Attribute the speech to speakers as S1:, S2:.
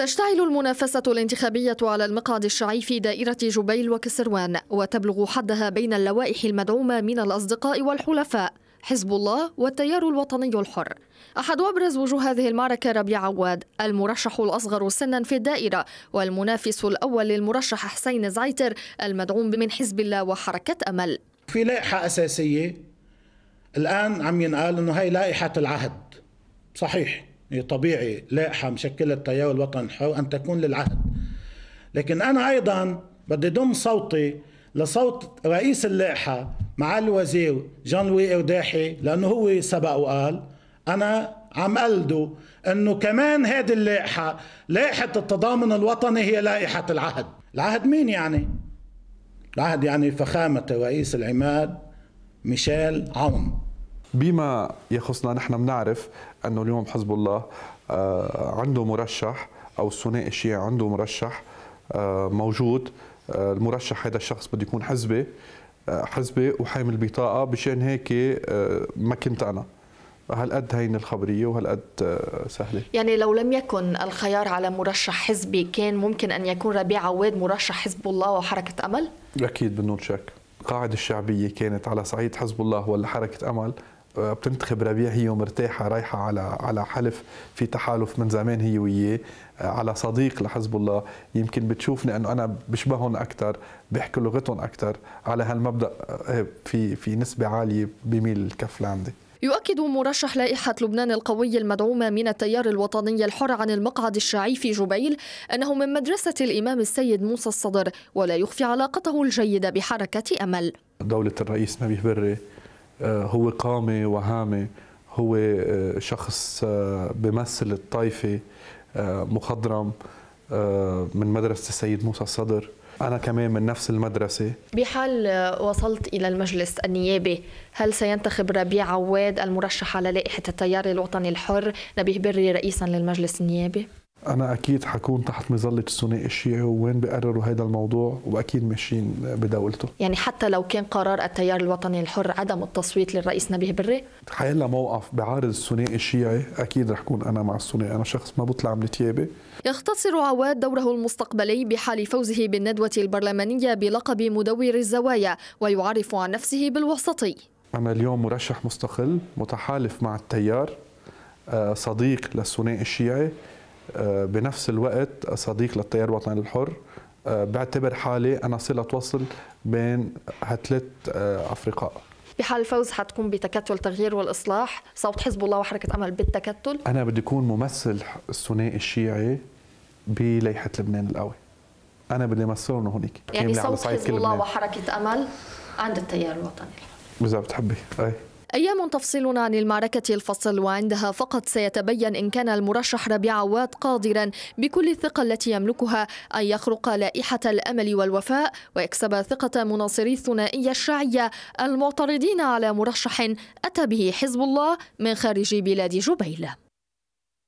S1: تشتعل المنافسة الانتخابية على المقعد الشعي في دائرة جبيل وكسروان وتبلغ حدها بين اللوائح المدعومة من الأصدقاء والحلفاء حزب الله والتيار الوطني الحر أحد أبرز وجوه هذه المعركة ربيع عواد المرشح الأصغر سنا في الدائرة والمنافس الأول للمرشح حسين زعيتر المدعوم من حزب الله وحركة أمل
S2: في لائحة أساسية الآن عم ينقال أنه هاي لائحة العهد صحيح طبيعي لائحه مشكله التيار الوطني الحر ان تكون للعهد لكن انا ايضا بدي ضم صوتي لصوت رئيس اللائحه مع الوزير جان لوي ارداحي لانه هو سبق وقال انا عم قلده انه كمان هذه اللائحه لائحه التضامن الوطني هي لائحه العهد العهد مين يعني العهد يعني فخامه رئيس العماد ميشيل عون
S3: بما يخصنا نحن بنعرف انه اليوم حزب الله آه، عنده مرشح او الثنائي الشيعي عنده مرشح آه، موجود آه، المرشح هذا الشخص بده يكون حزبي حزبي وحامل بطاقه مشان هيك ما كنت انا هالقد هين الخبريه وهالقد سهله
S1: يعني لو لم يكن الخيار على مرشح حزبي كان ممكن ان يكون ربيع عواد مرشح حزب الله وحركه امل
S3: اكيد بدون شك القاعده الشعبية كانت على صعيد حزب الله ولا حركة أمل بتنتخب ربيع هي ومرتاحه رايحه على على حلف في تحالف من زمان هي وياه آه، على صديق لحزب الله يمكن بتشوفني انه انا بشبههم اكثر بحكي لغتهم اكثر على هالمبدا آه، في في نسبه عاليه بميل الكف لعندي
S1: يؤكد مرشح لائحة لبنان القوي المدعومة من التيار الوطني الحر عن المقعد الشيعي في جبيل أنه من مدرسة الإمام السيد موسى الصدر ولا يخفي علاقته الجيدة بحركة أمل
S3: دولة الرئيس نبيه بري آه، هو قامة وهامة هو آه، شخص آه، بمثل الطائفة مخضرم من مدرسة السيد موسى الصدر أنا كمان من نفس المدرسة
S1: بحال وصلت إلى المجلس النيابي هل سينتخب ربيع عواد المرشح على لائحة التيار الوطني الحر نبيه بري رئيسا للمجلس النيابي؟
S3: انا اكيد حكون تحت مظله الثنائي الشيعي وين بقرروا هذا الموضوع واكيد ماشيين بدولته
S1: يعني حتى لو كان قرار التيار الوطني الحر عدم التصويت للرئيس نبيه بري
S3: حيلا موقف بعارض الثنائي الشيعي اكيد رح كون انا مع الثنائي انا شخص ما بطلع من تيابي
S1: يختصر عواد دوره المستقبلي بحال فوزه بالندوه البرلمانيه بلقب مدور الزوايا ويعرف عن نفسه بالوسطي
S3: انا اليوم مرشح مستقل متحالف مع التيار آه، صديق للثنائي الشيعي آه، بنفس الوقت صديق للتيار الوطني الحر آه، بعتبر حالي أنا صلة وصل بين هالثلاث آه، أفرقاء
S1: بحال الفوز حتكون بتكتل تغيير والاصلاح صوت حزب الله وحركه امل بالتكتل
S3: انا بدي اكون ممثل الثنائي الشيعي بليحه لبنان القوي انا بدي امثلهم هونيك يعني صوت حزب الله
S1: وحركه امل عند التيار الوطني
S3: اذا بتحبي اي
S1: أيام تفصلنا عن المعركة الفصل وعندها فقط سيتبين إن كان المرشح ربيع عواد قادرا بكل الثقة التي يملكها أن يخرق لائحة الأمل والوفاء ويكسب ثقة مناصري الثنائية الشيعية المعترضين على مرشح أتى به حزب الله من خارج بلاد جبيل